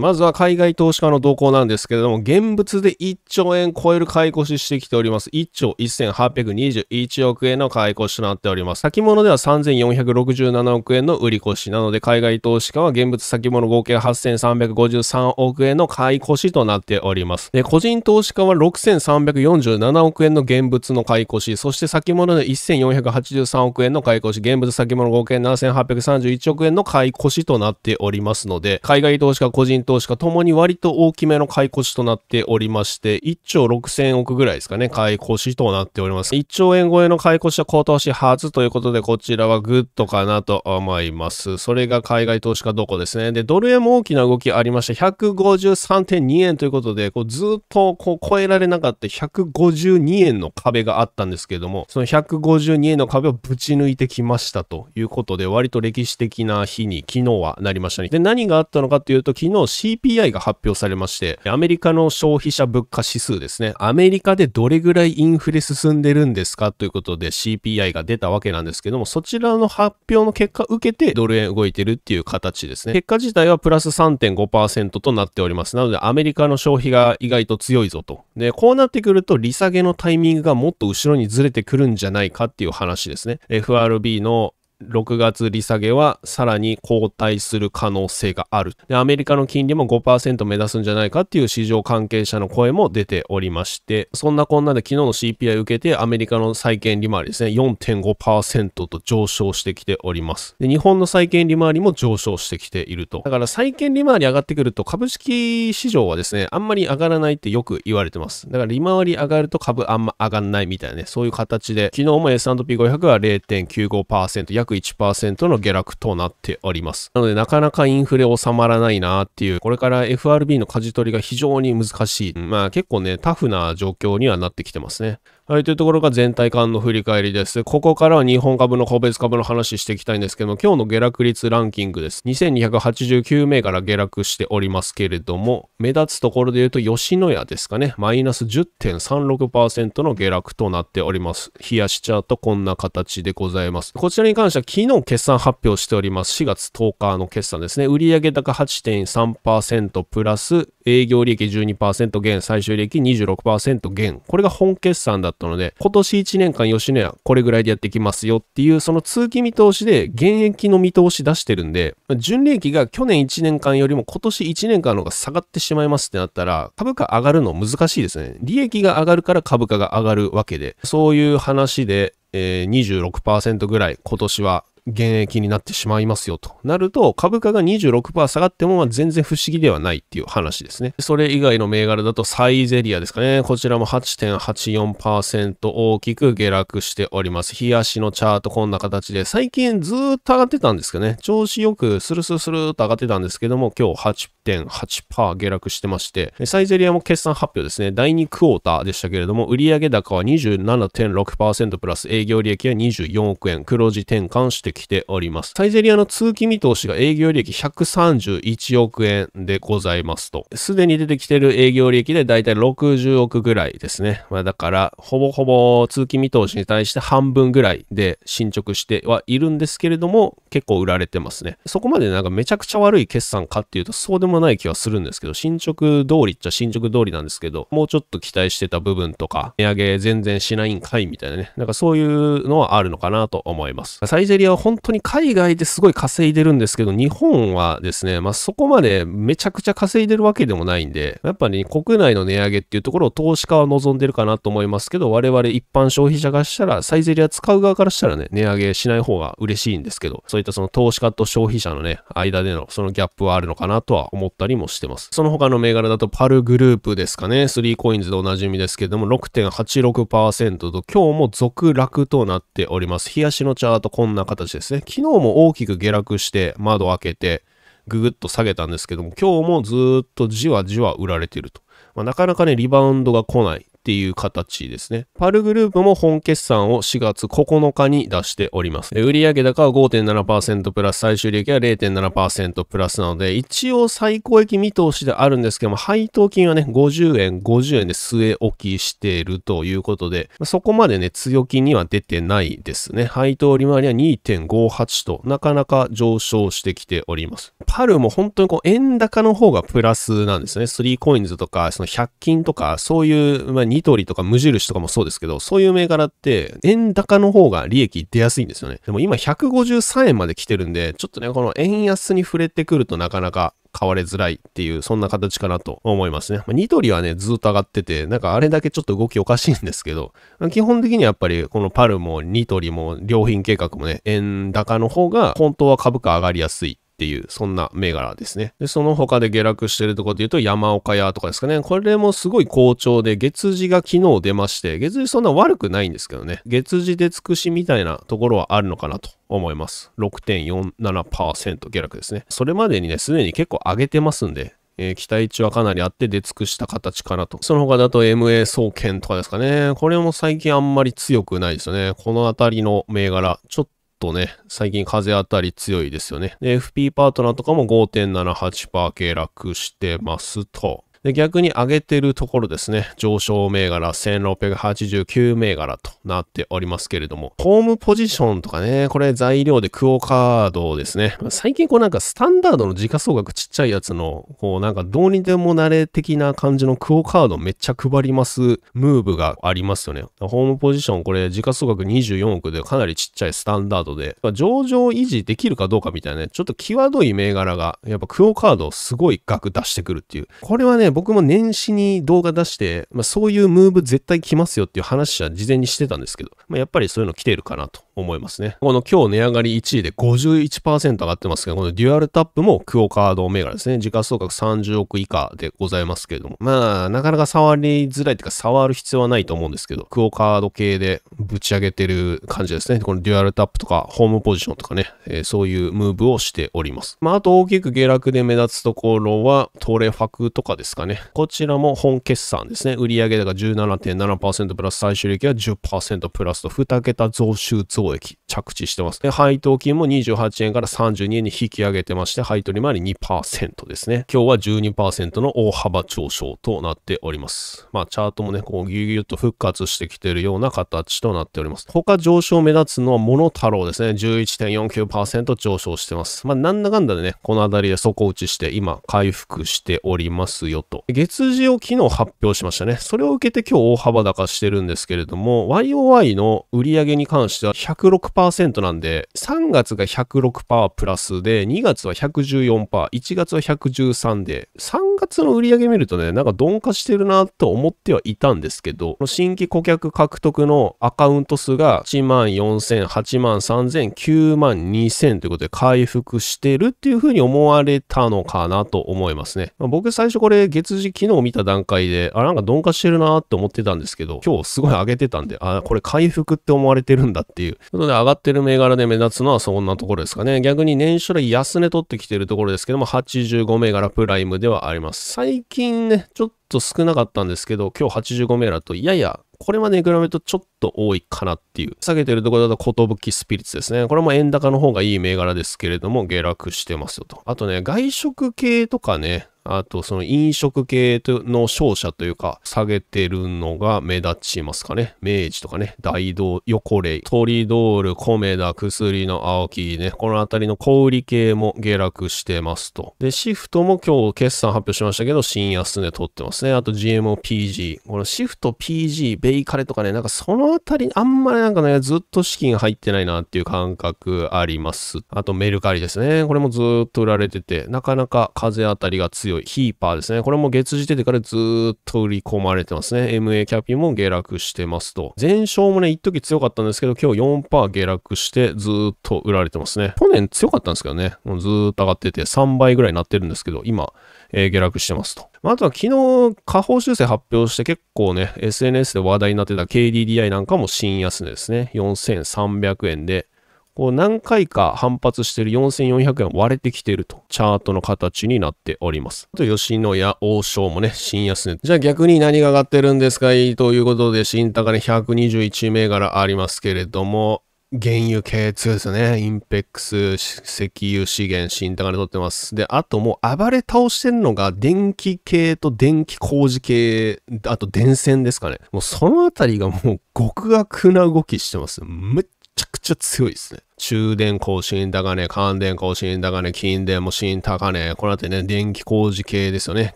まずは海外投資家の動向なんですけれども、現物で1兆円超える買い越ししてきております。1兆1821億円の買い越しとなっております。先物では3467億円の売り越しなので、海外投資家は現物先物合計8353億円の買い越しとなっております。で、個人投資家は6347億円の現物の買い越し、そして先物で1483億円の買い越し、現物先物合計7831億円の買い越しとなっておりますので、海外投資家個人投資投資家ともに割と大きめの買い越しとなっておりまして、1兆6000億ぐらいですかね、買い越しとなっております。1兆円超えの買い越しは今年初ということで、こちらはグッドかなと思います。それが海外投資家どこですね。で、ドル円も大きな動きありまして、153.2円ということで、こうずっとこう超えられなかった152円の壁があったんですけれども、その152円の壁をぶち抜いてきましたということで、割と歴史的な日に昨日はなりましたね。で、何があったのかというと、昨日 CPI が発表されまして、アメリカの消費者物価指数ですね。アメリカでどれぐらいインフレ進んでるんですかということで CPI が出たわけなんですけども、そちらの発表の結果受けてドル円動いてるっていう形ですね。結果自体はプラス3.5%となっております。なのでアメリカの消費が意外と強いぞと。で、こうなってくると利下げのタイミングがもっと後ろにずれてくるんじゃないかっていう話ですね。FRB の6月利下げはさらに後退する可能性がある。で、アメリカの金利も5%目指すんじゃないかっていう市場関係者の声も出ておりまして、そんなこんなで昨日の CPI 受けてアメリカの債券利回りですね、4.5%と上昇してきております。で、日本の債券利回りも上昇してきていると。だから債券利回り上がってくると株式市場はですね、あんまり上がらないってよく言われてます。だから利回り上がると株あんま上がんないみたいなね、そういう形で、昨日も S&P500 は0.95%、約1%の下落となっております。なので、なかなかインフレ収まらないなっていう、これから FRB の舵取りが非常に難しい。まあ結構ね、タフな状況にはなってきてますね。はい、というところが全体感の振り返りです。ここからは日本株の個別株の話していきたいんですけども、今日の下落率ランキングです。2289名から下落しておりますけれども、目立つところで言うと吉野家ですかね、マイナス10.36%の下落となっております。冷やしチャートこんな形でございます。こちらに関しては昨日決算発表しております。4月10日の決算ですね。売上高8.3%プラス営業利益12%減、最終利益26%減。これが本決算だったので、今年1年間吉野家これぐらいでやってきますよっていう、その通期見通しで現役の見通し出してるんで、純利益が去年1年間よりも今年1年間の方が下がってしまいますってなったら、株価上がるの難しいですね。利益が上がるから株価が上がるわけで、そういう話で、えー、26%ぐらい今年は現役になってしまいますよとなると株価が26%下がっても全然不思議ではないっていう話ですね。それ以外の銘柄だとサイゼリアですかね。こちらも8.84%大きく下落しております。冷やしのチャートこんな形で最近ずっと上がってたんですけどね。調子よくスルスルスルーと上がってたんですけども今日8.8%下落してましてサイゼリアも決算発表ですね。第2クォーターでしたけれども売上高は27.6%プラス営業利益は24億円黒字転換してってきております。サイゼリアの通期見通しが営業利益131億円でございますと。すでに出てきてる営業利益でだいたい60億ぐらいですね。まあだから、ほぼほぼ通期見通しに対して半分ぐらいで進捗してはいるんですけれども、結構売られてますね。そこまでなんかめちゃくちゃ悪い決算かっていうとそうでもない気はするんですけど、進捗通りっちゃ進捗通りなんですけど、もうちょっと期待してた部分とか、値上げ全然しないんかいみたいなね。なんかそういうのはあるのかなと思います。サイゼリア本当に海外ですごい稼いでるんですけど、日本はですね、まあ、そこまでめちゃくちゃ稼いでるわけでもないんで、やっぱり、ね、国内の値上げっていうところを投資家は望んでるかなと思いますけど、我々一般消費者がしたら、サイゼリア使う側からしたらね、値上げしない方が嬉しいんですけど、そういったその投資家と消費者のね、間でのそのギャップはあるのかなとは思ったりもしてます。その他の銘柄だとパルグループですかね、3コインズでおなじみですけども、6.86%と今日も続落となっております。日足のチャートこんな形ですね。昨日も大きく下落して窓を開けてぐぐっと下げたんですけども、今日もずっとじわじわ売られていると。まあ、なかなかね、リバウンドが来ない。っていう形ですね。パルグループも本決算を4月9日に出しております。売上高は5.7%プラス、最終利益は0.7%プラスなので、一応最高益見通しであるんですけども、配当金はね、50円、50円で据え置きしているということで、そこまでね、強気には出てないですね。配当利回りは2.58と、なかなか上昇してきております。パルも本当にこう、円高の方がプラスなんですね。3コインズとか、その100均とか、そういう、まあ、ニトリとか無印とかもそうですけど、そういう銘柄って円高の方が利益出やすいんですよね。でも今153円まで来てるんで、ちょっとね、この円安に触れてくるとなかなか買われづらいっていう、そんな形かなと思いますね。まニトリはね、ずっと上がってて、なんかあれだけちょっと動きおかしいんですけど、基本的にはやっぱりこのパルもニトリも良品計画もね、円高の方が本当は株価上がりやすいっていう、そんな銘柄ですね。で、その他で下落してるところで言うと、山岡屋とかですかね。これもすごい好調で、月次が昨日出まして、月次そんな悪くないんですけどね。月次で尽くしみたいなところはあるのかなと思います。6.47%下落ですね。それまでにね、すでに結構上げてますんで、えー、期待値はかなりあって出尽くした形かなと。その他だと MA 総研とかですかね。これも最近あんまり強くないですよね。このあたりの銘柄、ちょっとね、最近風当たり強いですよね。で、FP パートナーとかも5.78%下落してますと。で、逆に上げてるところですね、上昇銘柄1689銘柄となっておりますけれども、ホームポジションとかね、これ材料でクオカードですね。最近こうなんかスタンダードの時価総額ちっちゃいやつの、こうなんかどうにでもなれ的な感じのクオカードめっちゃ配りますムーブがありますよね。ホームポジションこれ時価総額24億でかなりちっちゃいスタンダードで、上場維持できるかどうかみたいなね、ちょっと際どい銘柄がやっぱクオカードすごい額出してくるっていう。これはね、僕も年始に動画出して、まあ、そういうムーブ絶対来ますよっていう話は事前にしてたんですけど、まあ、やっぱりそういうの来てるかなと思いますね。この今日値上がり1位で51%上がってますけど、このデュアルタップもクオカード銘柄ですね。時価総額30億以下でございますけれども。まあ、なかなか触りづらいというか、触る必要はないと思うんですけど、クオカード系でぶち上げてる感じですね。このデュアルタップとか、ホームポジションとかね、えー、そういうムーブをしております。まあ、あと大きく下落で目立つところは、トレファクとかですかね。こちらも本決算ですね。売上高17.7%プラス最終利益は10%プラスと2桁増収増 public 着地してます。で、配当金も28円から32円に引き上げてまして、配当利回り2%ですね。今日は12%の大幅上昇となっております。まあ、チャートもね、こう、ギュうぎゅと復活してきているような形となっております。他上昇目立つのは、モノタロウですね。11.49%上昇してます。まあ、なんだかんだでね、この辺りで底打ちして、今、回復しておりますよと。月次を昨日発表しましたね。それを受けて今日大幅高してるんですけれども、YOY の売上に関しては106% 1 0なんで、3月が106%プラスで、2月は114%、1月は113で、3月の売り上げ見るとね、なんか鈍化してるなと思ってはいたんですけど、新規顧客獲得のアカウント数が1万4000、8万3000、9万2000ということで回復してるっていうふうに思われたのかなと思いますね。僕最初これ月次昨日見た段階で、あ、なんか鈍化してるなって思ってたんですけど、今日すごい上げてたんで、あ、これ回復って思われてるんだっていう。ことで上ががってる銘柄で目立つのはそんなところですかね。逆に年初来安値取ってきてるところですけども、85銘柄プライムではあります。最近ね、ちょっと少なかったんですけど、今日85銘柄と、ややこれまでに比べるとちょっと多いかなっていう。下げてるところだと、寿スピリッツですね。これも円高の方がいい銘柄ですけれども、下落してますよと。あとね、外食系とかね、あとその飲食系の商社というか下げてるのが目立ちますかね。明治とかね、大道、横霊、トリドール、コメダ、薬の青木ね、このあたりの小売系も下落してますと。で、シフトも今日決算発表しましたけど、新安値取ってますね。あと GMO、PG。このシフト、PG、ベイカレとかね、なんかそのあたり、あんまりなんかね、ずっと資金入ってないなっていう感覚あります。あとメルカリですね。これもずっと売られてて、なかなか風当たりが強い強いヒーパーですね。これも月次出てからずっと売り込まれてますね。MA キャピも下落してますと。前哨もね、一時強かったんですけど、今日4%下落してずっと売られてますね。去年強かったんですけどね、もうずーっと上がってて3倍ぐらいになってるんですけど、今、えー、下落してますと。まあ、あとは昨日、下方修正発表して結構ね、SNS で話題になってた KDDI なんかも新安値ですね。4300円で、こう何回か反発してる4400円割れてきてると、チャートの形になっております。あと、吉野や王将もね、新安値。じゃあ逆に何が上がってるんですかいいということで、新高値121銘柄ありますけれども、原油系2ですね。インペックス、石油資源、新高値取ってます。で、あともう暴れ倒してるのが、電気系と電気工事系、あと電線ですかね。もうそのあたりがもう極悪な動きしてます。めっちゃくちゃ強いですね。中電更新高根、関電更新高根、近電も新高根。この後ね、電気工事系ですよね。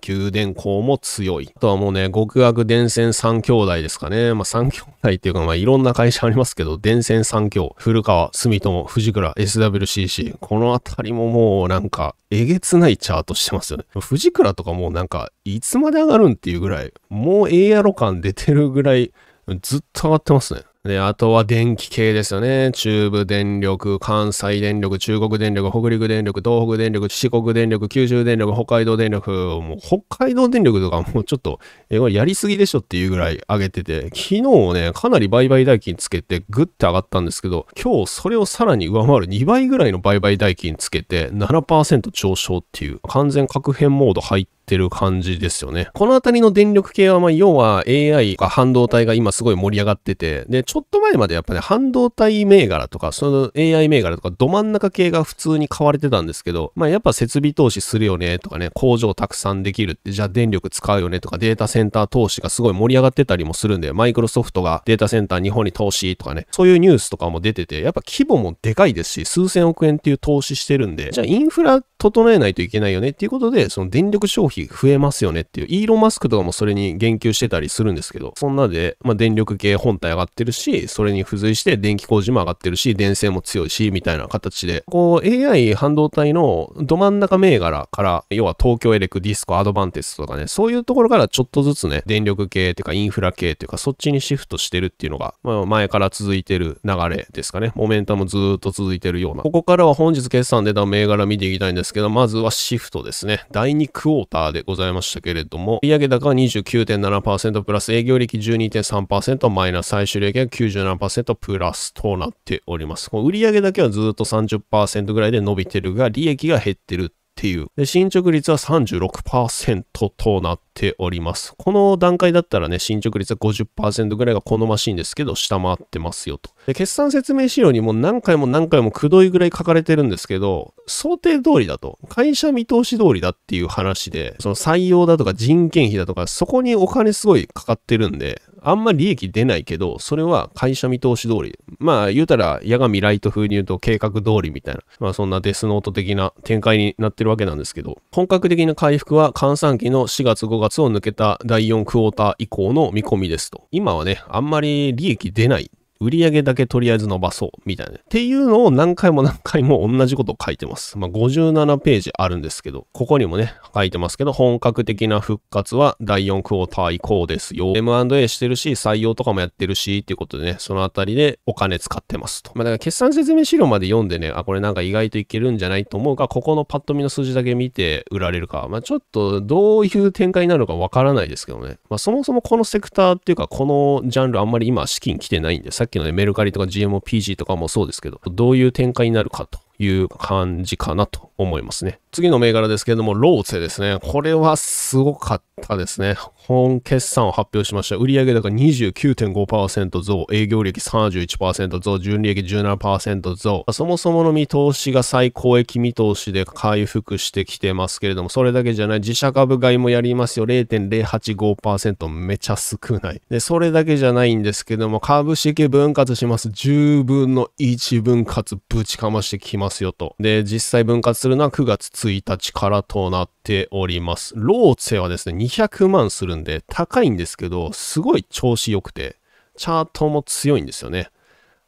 給電工も強い。あとはもうね、極悪電線三兄弟ですかね。まあ三兄弟っていうか、まあいろんな会社ありますけど、電線三兄、古川、住友、藤倉、SWCC。このあたりももうなんか、えげつないチャートしてますよね。藤倉とかもうなんか、いつまで上がるんっていうぐらい、もうええやろ感出てるぐらい、ずっと上がってますね。で、あとは電気系ですよね。中部電力、関西電力、中国電力、北陸電力、東北電力、四国電力、九州電力、北海道電力、もう北海道電力とかもうちょっと、え、これやりすぎでしょっていうぐらい上げてて、昨日ね、かなり売買代金つけてグッて上がったんですけど、今日それをさらに上回る2倍ぐらいの売買代金つけて7%上昇っていう、完全確変モード入っってる感じですよね。このあたりの電力系は、まあ、要は AI が半導体が今すごい盛り上がってて、で、ちょっと前までやっぱね、半導体銘柄とか、その AI 銘柄とか、ど真ん中系が普通に買われてたんですけど、まあ、やっぱ設備投資するよねとかね、工場たくさんできるって、じゃあ電力使うよねとか、データセンター投資がすごい盛り上がってたりもするんで、マイクロソフトがデータセンター日本に投資とかね、そういうニュースとかも出てて、やっぱ規模もでかいですし、数千億円っていう投資してるんで、じゃあインフラ整えないといけないよねっていうことで、その電力消費費増えますよねっていう、イーロン・マスクとかもそれに言及してたりするんですけど、そんなで、まあ、電力系本体上がってるし、それに付随して電気工事も上がってるし、電線も強いし、みたいな形で、こう AI 半導体のど真ん中銘柄から、要は東京エレク、ディスコ、アドバンテスとかね、そういうところからちょっとずつね、電力系っていうかインフラ系っていうか、そっちにシフトしてるっていうのが、まあ、前から続いてる流れですかね。モメンタムずっと続いてるような。ここからは本日決算出た銘柄見ていきたいんですけど、まずはシフトですね。第2クォーター高でございましたけれども、売上高は29.7%プラス、営業利益12.3%マイナス、最終利益は97%プラスとなっております。この売上だけはずっと30%ぐらいで伸びてるが、利益が減ってるっていう。で、進捗率は36%となっております。この段階だったらね、進捗率は50%ぐらいが好ましいんですけど、下回ってますよと。で、決算説明資料にも何回も何回もくどいぐらい書かれてるんですけど、想定通りだと、会社見通し通りだっていう話で、その採用だとか人件費だとか、そこにお金すごいかかってるんで、あんまり利益出ないけど、それは会社見通し通り。まあ、言うたら、矢神ライト風に言うと計画通りみたいな、まあそんなデスノート的な展開になってっるわけなんですけど、本格的な回復は換算期の4月5月を抜けた第4クォーター以降の見込みですと。今はね、あんまり利益出ない売り上げだけとりあえず伸ばそうみたいな。っていうのを何回も何回も同じことを書いてます。まあ、57ページあるんですけど、ここにもね、書いてますけど、本格的な復活は第4クォーター以降ですよ。M&A してるし、採用とかもやってるし、っていうことでね、そのあたりでお金使ってますと。まあ、だから決算説明資料まで読んでね、あ、これなんか意外といけるんじゃないと思うか、ここのパッと見の数字だけ見て売られるか、まあ、ちょっとどういう展開になるのかわからないですけどね。まあ、そもそもこのセクターっていうか、このジャンルあんまり今資金来てないんで、さっききのね、メルカリとか GMOPG とかもそうですけど、どういう展開になるかという感じかなと思いますね。次の銘柄ですけれども、ローツェですね。これはすごかったですね。本決算を発表しました。売上高29.5%増、営業利益31%増、純利益17%増。そもそもの見通しが最高益見通しで回復してきてますけれども、それだけじゃない。自社株買いもやりますよ。0.085%。めちゃ少ない。で、それだけじゃないんですけども、株式分割します。10分の1分割ぶちかましてきますよと。で、実際分割するのは9月1日からとなっております。ローツェはですね、200万するんで高いんですけど、すごい調子良くて、チャートも強いんですよね。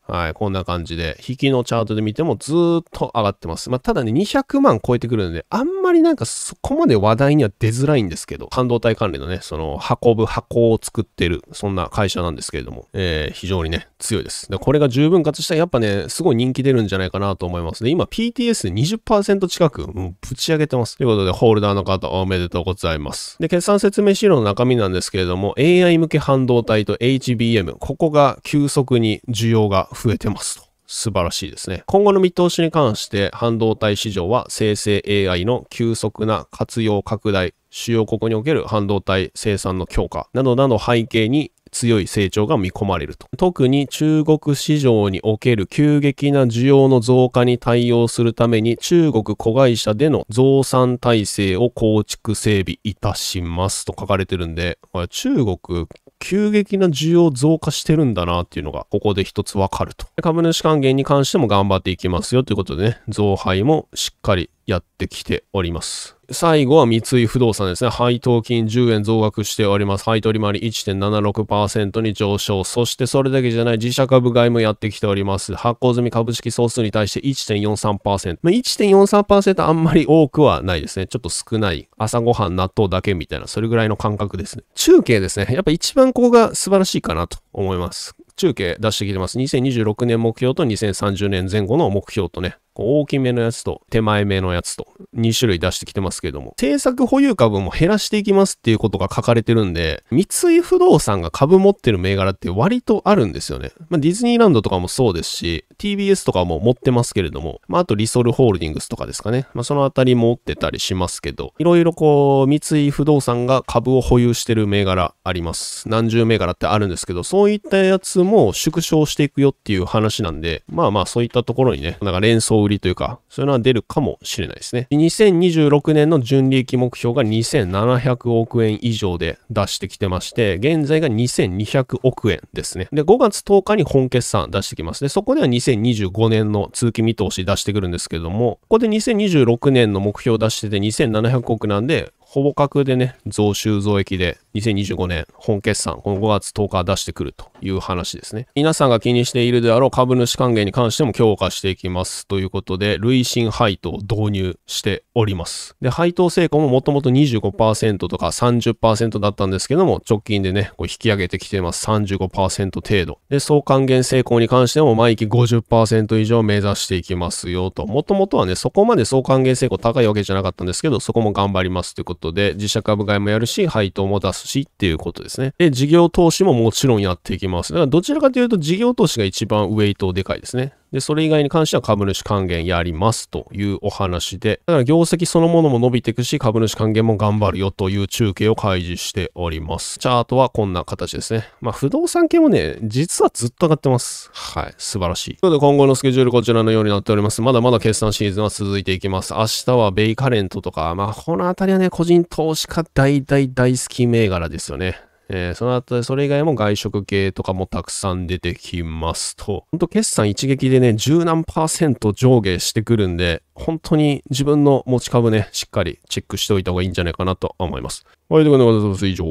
はい、こんな感じで、引きのチャートで見てもずーっと上がってます。まあ、ただね、200万超えてくるので、あんまりなんかそこまで話題には出づらいんですけど、半導体関連のね、その運ぶ箱を作ってる、そんな会社なんですけれども、えー、非常にね、強いです。でこれが十分活したら、やっぱね、すごい人気出るんじゃないかなと思います。で、今 PTS で20%近く、もうぶち上げてます。ということで、ホールダーの方、おめでとうございます。で、決算説明資料の中身なんですけれども、AI 向け半導体と HBM、ここが急速に需要が増えてますと。素晴らしいですね。今後の見通しに関して半導体市場は生成 AI の急速な活用拡大、主要国における半導体生産の強化などなど背景に強い成長が見込まれると。特に中国市場における急激な需要の増加に対応するために中国子会社での増産体制を構築整備いたしますと書かれてるんで、中国急激な需要増加してるんだなっていうのが、ここで一つわかると。株主還元に関しても頑張っていきますよということでね、増配もしっかりやってきております。最後は三井不動産ですね。配当金10円増額しております。配当利回り1.76%に上昇。そしてそれだけじゃない自社株買いもやってきております。発行済み株式総数に対して1.43%。まあ、1.43%あんまり多くはないですね。ちょっと少ない。朝ごはん納豆だけみたいな、それぐらいの感覚ですね。中継ですね。やっぱ一番ここが素晴らしいかなと思います。中継出してきてます。2026年目標と2030年前後の目標とね、大きめのやつと手前目のやつと2種類出してきてますけれども、政策保有株も減らしていきますっていうことが書かれてるんで、三井不動産が株持ってる銘柄って割とあるんですよね。まあ、ディズニーランドとかもそうですし、TBS とかも持ってますけれども、まあ、あとリソルホールディングスとかですかね。まあ、そのあたり持ってたりしますけど、いろいろこう、三井不動産が株を保有してる銘柄あります。何十銘柄ってあるんですけど、そういったやつも縮小していくよっていう話なんで、まあまあそういったところにね、なんか連想売りというか、そういうのは出るかもしれないですね。2026年の純利益目標が2700億円以上で出してきてまして、現在が2200億円ですね。で、5月10日に本決算出してきます。で、そこでは2025年の通期見通し出してくるんですけども、ここで2026年の目標を出してて2700億なんで、ほぼ格でね、増収増益で2025年本決算、この5月10日出してくるという話ですね。皆さんが気にしているであろう株主還元に関しても強化していきますということで、累進配当を導入しております。で、配当成功ももともと25%とか30%だったんですけども、直近でね、こう引き上げてきてます。35%程度。で、総還元成功に関しても毎期50%以上目指していきますよと。もともとはね、そこまで総還元成功高いわけじゃなかったんですけど、そこも頑張りますということことで、自社株買いもやるし、配当も出すしっていうことですね。で、事業投資ももちろんやっていきます。だからどちらかというと事業投資が一番ウェイトでかいですね。で、それ以外に関しては株主還元やりますというお話で、だから業績そのものも伸びていくし、株主還元も頑張るよという中継を開示しております。チャートはこんな形ですね。まあ、不動産系もね、実はずっと上がってます。はい、素晴らしい。ということで今後のスケジュールこちらのようになっております。まだまだ決算シーズンは続いていきます。明日はベイカレントとか、まあ、このあたりはね、個人投資家大大大好き銘柄ですよね。えー、その後、それ以外も外食系とかもたくさん出てきますと。本当決算一撃でね、十何パーセント上下してくるんで、本当に自分の持ち株ね、しっかりチェックしておいた方がいいんじゃないかなと思います。はい、ということでございます。以上。